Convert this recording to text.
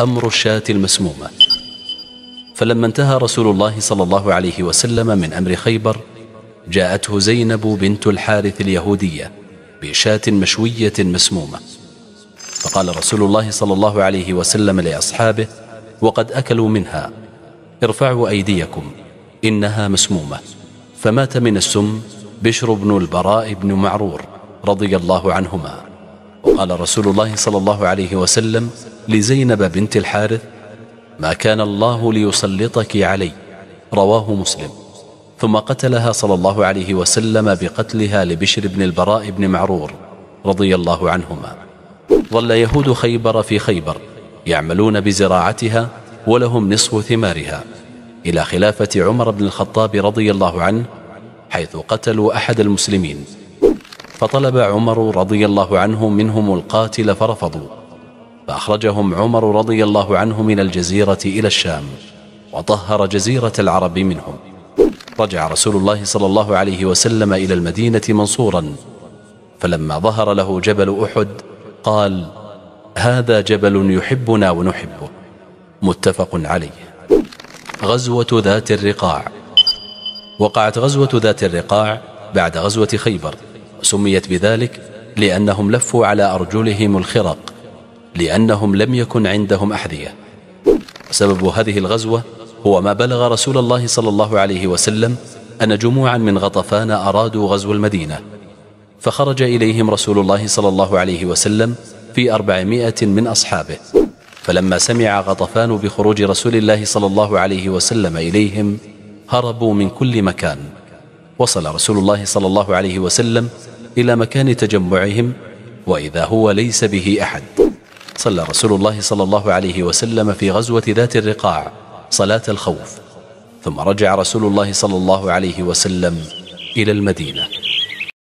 أمر الشاة المسمومة فلما انتهى رسول الله صلى الله عليه وسلم من أمر خيبر جاءته زينب بنت الحارث اليهودية بشاة مشوية مسمومة فقال رسول الله صلى الله عليه وسلم لأصحابه وقد أكلوا منها ارفعوا أيديكم إنها مسمومة فمات من السم بشر بن البراء بن معرور رضي الله عنهما وقال رسول الله صلى الله عليه وسلم لزينب بنت الحارث ما كان الله ليسلطك علي رواه مسلم ثم قتلها صلى الله عليه وسلم بقتلها لبشر بن البراء بن معرور رضي الله عنهما ظل يهود خيبر في خيبر يعملون بزراعتها ولهم نصف ثمارها إلى خلافة عمر بن الخطاب رضي الله عنه حيث قتلوا أحد المسلمين فطلب عمر رضي الله عنه منهم القاتل فرفضوا فأخرجهم عمر رضي الله عنه من الجزيرة إلى الشام وطهر جزيرة العرب منهم رجع رسول الله صلى الله عليه وسلم إلى المدينة منصورا فلما ظهر له جبل أحد قال هذا جبل يحبنا ونحبه متفق عليه غزوة ذات الرقاع وقعت غزوة ذات الرقاع بعد غزوة خيبر سميت بذلك لأنهم لفوا على أرجلهم الخرق لأنهم لم يكن عندهم أحذية سبب هذه الغزوة هو ما بلغ رسول الله صلى الله عليه وسلم أن جموعا من غطفان أرادوا غزو المدينة فخرج إليهم رسول الله صلى الله عليه وسلم في أربعمائة من أصحابه فلما سمع غطفان بخروج رسول الله صلى الله عليه وسلم إليهم هربوا من كل مكان وصل رسول الله صلى الله عليه وسلم إلى مكان تجمعهم وإذا هو ليس به أحد صلى رسول الله صلى الله عليه وسلم في غزوة ذات الرقاع صلاة الخوف ثم رجع رسول الله صلى الله عليه وسلم إلى المدينة